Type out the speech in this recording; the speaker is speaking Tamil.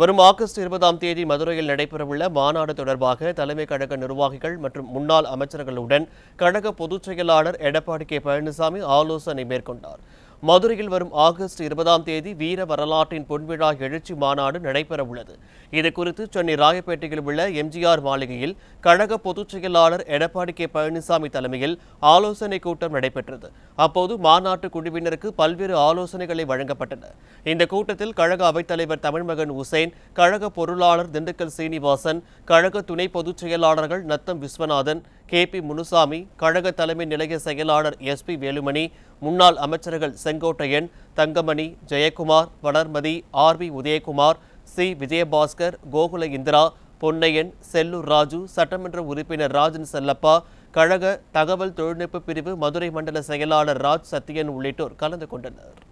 வரும் ஆகஸ்ட் இருபதாம் தேதி மதுரையில் நடைபெறவுள்ள மாநாடு தொடர்பாக தலைமை கழக நிர்வாகிகள் மற்றும் முன்னாள் அமைச்சர்களுடன் கழக பொதுச் செயலாளர் எடப்பாடி கே பழனிசாமி ஆலோசனை மேற்கொண்டார் மதுரையில் வரும் ஆகஸ்ட் இருபதாம் தேதி வீர வரலாற்றின் பொன்விழா எழுச்சி மாநாடு நடைபெற உள்ளது இதுகுறித்து சென்னை ராயப்பேட்டையில் உள்ள எம்ஜிஆர் மாளிகையில் கழக பொதுச் செயலாளர் எடப்பாடி கே பழனிசாமி தலைமையில் ஆலோசனைக் கூட்டம் நடைபெற்றது அப்போது மாநாட்டு குழுவினருக்கு பல்வேறு ஆலோசனைகளை வழங்கப்பட்டன இந்த கூட்டத்தில் கழக அவைத்தலைவர் தமிழ்மகன் உசேன் கழக பொருளாளர் திண்டுக்கல் சீனிவாசன் கழக துணை பொதுச் செயலாளர்கள் நத்தம் விஸ்வநாதன் கேபி முனுசாமி கழக தலைமை நிலைய செயலாளர் எஸ் பி வேலுமணி முன்னாள் அமைச்சர்கள் Sengottaiyan Thangamani Jayakumar Valarmathi R B Udhayakumar C Vijayabaskar Gokula Indira Ponnaiyan Sellur Raju சட்டமன்ற உறுப்பினர் ராஜன் செல்லப்பா கழக தகவல் தொழில்நுட்ப பிரிவு மதுரை மண்டல செயலாளர் ராஜ் சத்தியன் உள்ளிட்டோர் கலந்து கொண்டனர்